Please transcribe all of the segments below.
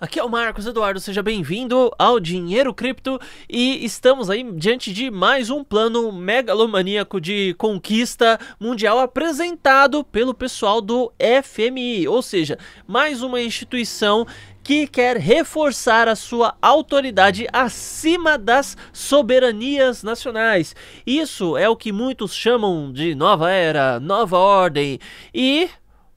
Aqui é o Marcos Eduardo, seja bem-vindo ao Dinheiro Cripto e estamos aí diante de mais um plano megalomaníaco de conquista mundial apresentado pelo pessoal do FMI, ou seja, mais uma instituição que quer reforçar a sua autoridade acima das soberanias nacionais. Isso é o que muitos chamam de nova era, nova ordem e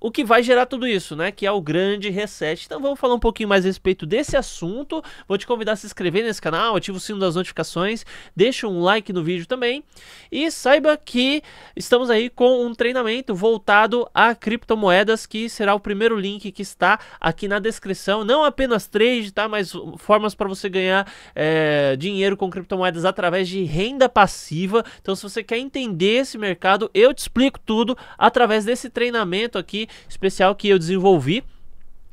o que vai gerar tudo isso, né? Que é o grande reset. Então vamos falar um pouquinho mais a respeito desse assunto. Vou te convidar a se inscrever nesse canal, ativa o sino das notificações, deixa um like no vídeo também e saiba que estamos aí com um treinamento voltado a criptomoedas que será o primeiro link que está aqui na descrição. Não apenas trade, tá? Mas formas para você ganhar é, dinheiro com criptomoedas através de renda passiva. Então se você quer entender esse mercado, eu te explico tudo através desse treinamento aqui especial que eu desenvolvi.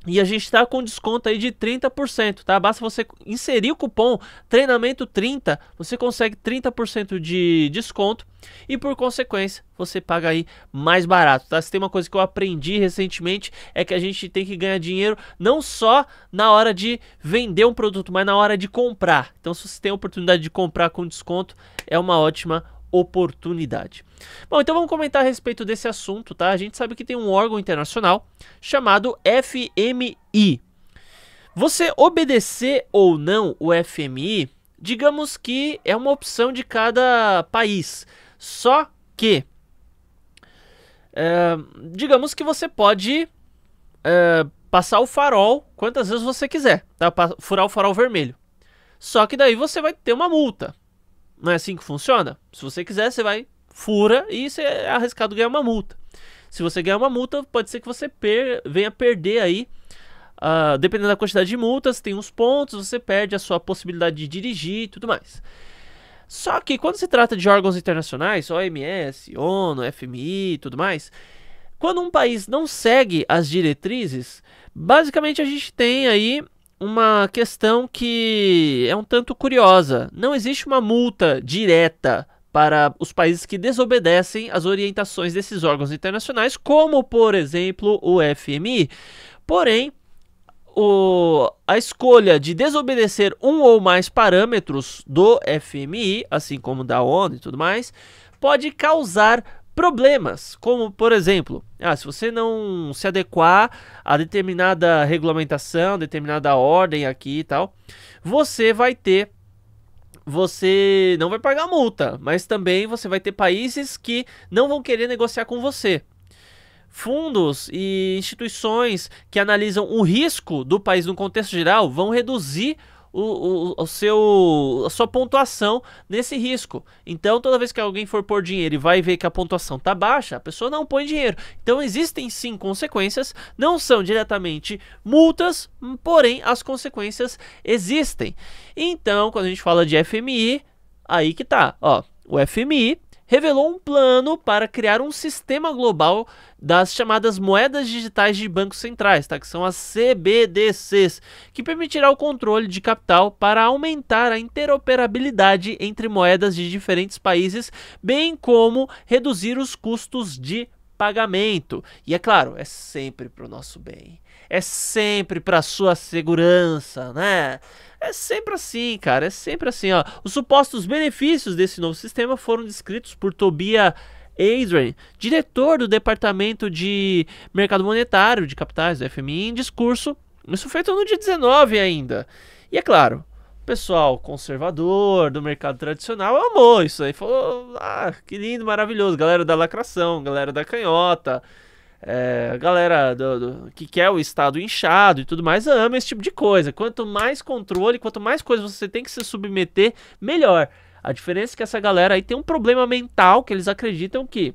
E a gente está com desconto aí de 30%, tá? Basta você inserir o cupom treinamento 30, você consegue 30% de desconto e por consequência você paga aí mais barato, tá? Se tem uma coisa que eu aprendi recentemente é que a gente tem que ganhar dinheiro não só na hora de vender um produto, mas na hora de comprar. Então se você tem a oportunidade de comprar com desconto, é uma ótima oportunidade. Bom, então vamos comentar a respeito desse assunto, tá? A gente sabe que tem um órgão internacional chamado FMI. Você obedecer ou não o FMI, digamos que é uma opção de cada país. Só que, é, digamos que você pode é, passar o farol quantas vezes você quiser, tá? Furar o farol vermelho. Só que daí você vai ter uma multa. Não é assim que funciona? Se você quiser, você vai, fura e você é arriscado ganhar uma multa. Se você ganhar uma multa, pode ser que você per venha perder aí. Uh, dependendo da quantidade de multas, tem uns pontos, você perde a sua possibilidade de dirigir e tudo mais. Só que quando se trata de órgãos internacionais, OMS, ONU, FMI e tudo mais, quando um país não segue as diretrizes, basicamente a gente tem aí uma questão que é um tanto curiosa. Não existe uma multa direta para os países que desobedecem às orientações desses órgãos internacionais, como por exemplo o FMI. Porém, o, a escolha de desobedecer um ou mais parâmetros do FMI, assim como da ONU e tudo mais, pode causar problemas, como por exemplo, ah, se você não se adequar a determinada regulamentação, determinada ordem aqui e tal, você vai ter você não vai pagar multa, mas também você vai ter países que não vão querer negociar com você. Fundos e instituições que analisam o risco do país no contexto geral vão reduzir o, o, o, seu, a sua pontuação nesse risco. Então, toda vez que alguém for pôr dinheiro e vai ver que a pontuação está baixa, a pessoa não põe dinheiro. Então, existem sim consequências, não são diretamente multas, porém as consequências existem. Então, quando a gente fala de FMI, aí que tá, ó, o FMI revelou um plano para criar um sistema global das chamadas moedas digitais de bancos centrais, tá? que são as CBDCs, que permitirá o controle de capital para aumentar a interoperabilidade entre moedas de diferentes países, bem como reduzir os custos de pagamento. E é claro, é sempre para o nosso bem. É sempre para sua segurança, né? É sempre assim, cara. É sempre assim, ó. Os supostos benefícios desse novo sistema foram descritos por Tobia Adrian, diretor do Departamento de Mercado Monetário de Capitais do FMI, em discurso, isso feito no dia 19 ainda. E é claro, pessoal conservador do mercado tradicional amou isso aí. Falou, ah, que lindo, maravilhoso. Galera da lacração, galera da canhota, é, galera do, do, que quer o Estado inchado e tudo mais, ama esse tipo de coisa. Quanto mais controle, quanto mais coisa você tem que se submeter, melhor. A diferença é que essa galera aí tem um problema mental que eles acreditam que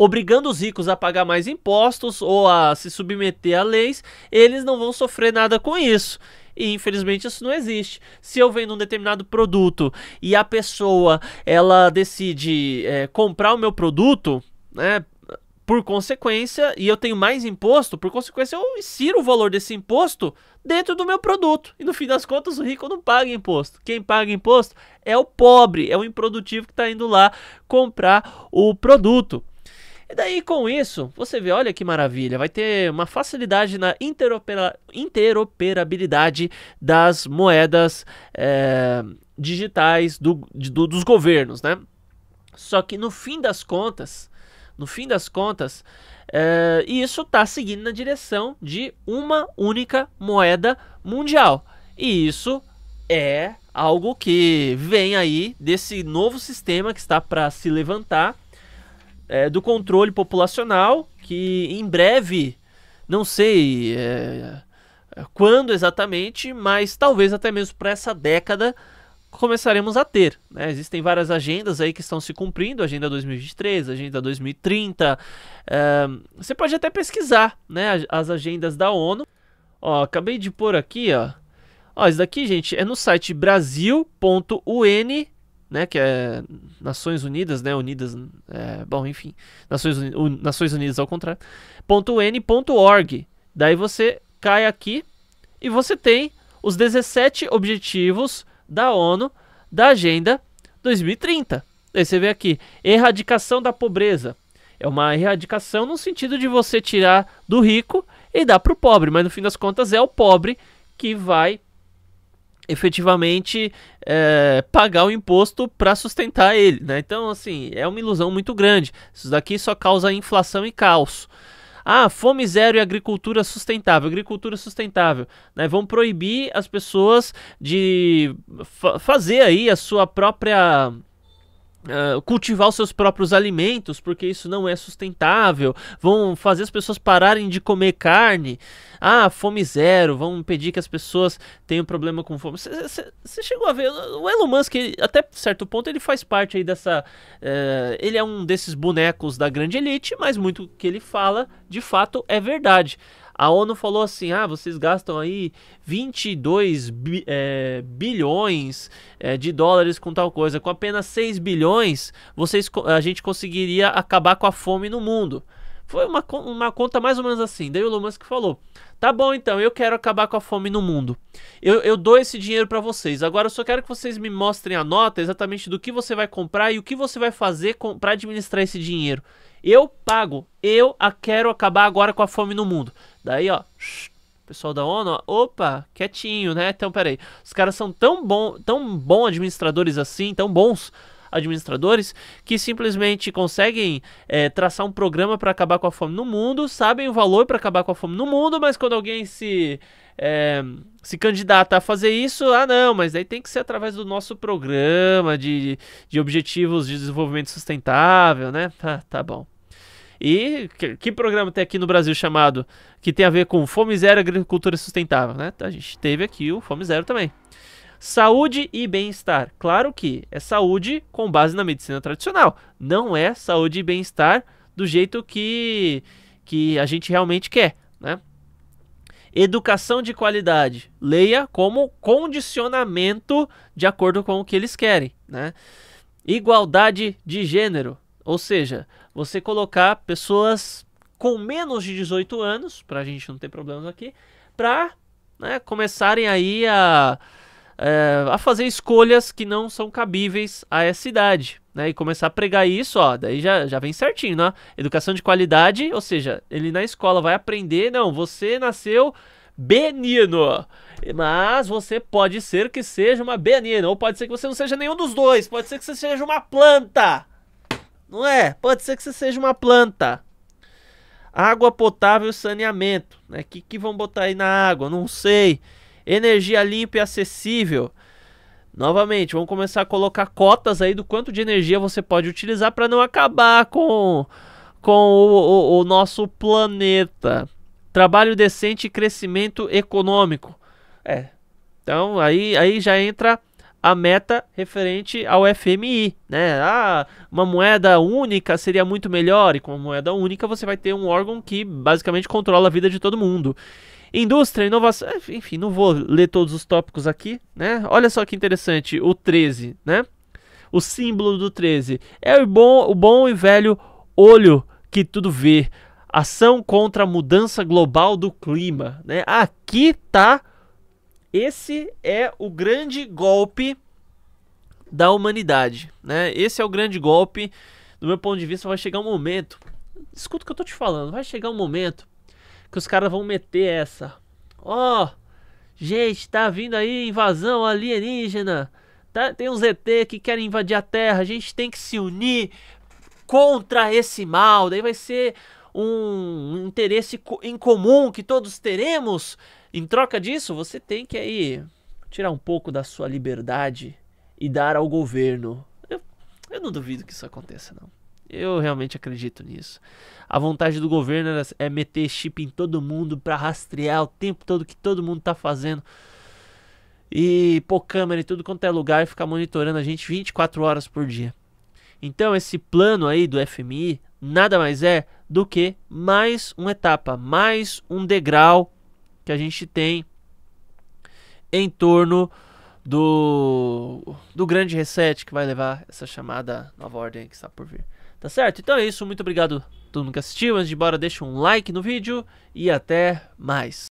obrigando os ricos a pagar mais impostos ou a se submeter a leis, eles não vão sofrer nada com isso. E infelizmente isso não existe. Se eu vendo um determinado produto e a pessoa ela decide é, comprar o meu produto, né? Por consequência, e eu tenho mais imposto, por consequência, eu insiro o valor desse imposto dentro do meu produto. E no fim das contas, o rico não paga imposto. Quem paga imposto é o pobre, é o improdutivo que está indo lá comprar o produto. E daí, com isso, você vê, olha que maravilha, vai ter uma facilidade na interopera, interoperabilidade das moedas é, digitais do, do, dos governos, né? Só que no fim das contas, no fim das contas, é, isso está seguindo na direção de uma única moeda mundial. E isso é algo que vem aí desse novo sistema que está para se levantar é, do controle populacional, que em breve, não sei é, é quando exatamente, mas talvez até mesmo para essa década começaremos a ter. Né? Existem várias agendas aí que estão se cumprindo, agenda 2023, agenda 2030. É, você pode até pesquisar né, as agendas da ONU. Ó, acabei de pôr aqui, ó. Ó, isso daqui, gente, é no site brasil.un.br né, que é Nações Unidas, né, Unidas, é, bom, enfim, Nações, Uni Nações Unidas ao contrário, .n.org. Daí você cai aqui e você tem os 17 objetivos da ONU da Agenda 2030. Daí você vê aqui, erradicação da pobreza. É uma erradicação no sentido de você tirar do rico e dar para o pobre, mas no fim das contas é o pobre que vai efetivamente é, pagar o imposto para sustentar ele. Né? Então, assim, é uma ilusão muito grande. Isso daqui só causa inflação e caos. Ah, fome zero e agricultura sustentável. Agricultura sustentável. Né? Vão proibir as pessoas de fa fazer aí a sua própria ah, cultivar os seus próprios alimentos, porque isso não é sustentável, vão fazer as pessoas pararem de comer carne, ah, fome zero, vão impedir que as pessoas tenham problema com fome. Você chegou a ver, o Elon Musk, ele, até certo ponto, ele faz parte aí dessa. Eh, ele é um desses bonecos da grande elite, mas muito que ele fala, de fato, é verdade. A ONU falou assim: ah, vocês gastam aí 22 bi, é, bilhões é, de dólares com tal coisa. Com apenas 6 bilhões, vocês, a gente conseguiria acabar com a fome no mundo. Foi uma, uma conta mais ou menos assim. Daí o Elon Musk falou: Tá bom, então, eu quero acabar com a fome no mundo. Eu, eu dou esse dinheiro para vocês. Agora eu só quero que vocês me mostrem a nota exatamente do que você vai comprar e o que você vai fazer para administrar esse dinheiro. Eu pago. Eu a quero acabar agora com a fome no mundo. Daí, ó, pessoal da ONU, ó, opa, quietinho, né? Então, peraí, os caras são tão bom, tão bons administradores assim, tão bons administradores que simplesmente conseguem é, traçar um programa para acabar com a fome no mundo, sabem o valor para acabar com a fome no mundo, mas quando alguém se é, se candidata a fazer isso, ah não, mas aí tem que ser através do nosso programa de, de objetivos de desenvolvimento sustentável, né? Tá, tá bom. E que, que, programa tem aqui no Brasil chamado que tem a ver com Fome Zero Agricultura Sustentável, né? A gente teve aqui o Fome Zero também. Saúde e bem-estar. Claro que é saúde com base na medicina tradicional. Não é saúde e bem-estar do jeito que, que a gente realmente quer, né? Educação de qualidade. Leia como condicionamento de acordo com o que eles querem, né? Igualdade de gênero. Ou seja, você colocar pessoas com menos de 18 anos, para a gente não ter problemas aqui, para né, começarem aí a, é, a fazer escolhas que não são cabíveis a essa idade. Né, e começar a pregar isso, ó, daí já, já vem certinho, né? Educação de qualidade, ou seja, ele na escola vai aprender, não, você nasceu benino, mas você pode ser que seja uma benina, ou pode ser que você não seja nenhum dos dois, pode ser que você seja uma planta, não é? Pode ser que você seja uma planta. Água potável e saneamento. O né? que, que vão botar aí na água? Não sei. Energia limpa e acessível. Novamente, vamos começar a colocar cotas aí do quanto de energia você pode utilizar para não acabar com, com o, o, o nosso planeta. Trabalho decente e crescimento econômico. É. Então aí, aí já entra a meta referente ao FMI, né? Ah, uma moeda única seria muito melhor e com uma moeda única você vai ter um órgão que basicamente controla a vida de todo mundo. Indústria, inovação, eh, enfim, não vou ler todos os tópicos aqui, né? Olha só que interessante, o 13, né? O símbolo do 13 é o bom, o bom e velho olho que tudo vê. Ação contra a mudança global do clima, né? Aqui tá esse é o grande golpe da humanidade, né? Esse é o grande golpe, do meu ponto de vista, vai chegar um momento. Escuta o que eu tô te falando, vai chegar um momento que os caras vão meter essa. Ó, oh, gente, tá vindo aí invasão alienígena. Tá, tem uns ET que querem invadir a Terra, a gente tem que se unir contra esse mal. Daí vai ser um interesse em comum que todos teremos, em troca disso, você tem que aí tirar um pouco da sua liberdade e dar ao governo. Eu, eu não duvido que isso aconteça, não. Eu realmente acredito nisso. A vontade do governo é meter chip em todo mundo para rastrear o tempo todo que todo mundo tá fazendo. E pôr câmera em tudo quanto é lugar e ficar monitorando a gente 24 horas por dia. Então esse plano aí do FMI nada mais é do que mais uma etapa, mais um degrau que a gente tem em torno do, do grande reset que vai levar essa chamada nova ordem que está por vir. Tá certo? Então é isso, muito obrigado a todo mundo que assistiu. Antes de ir embora, deixa um like no vídeo e até mais.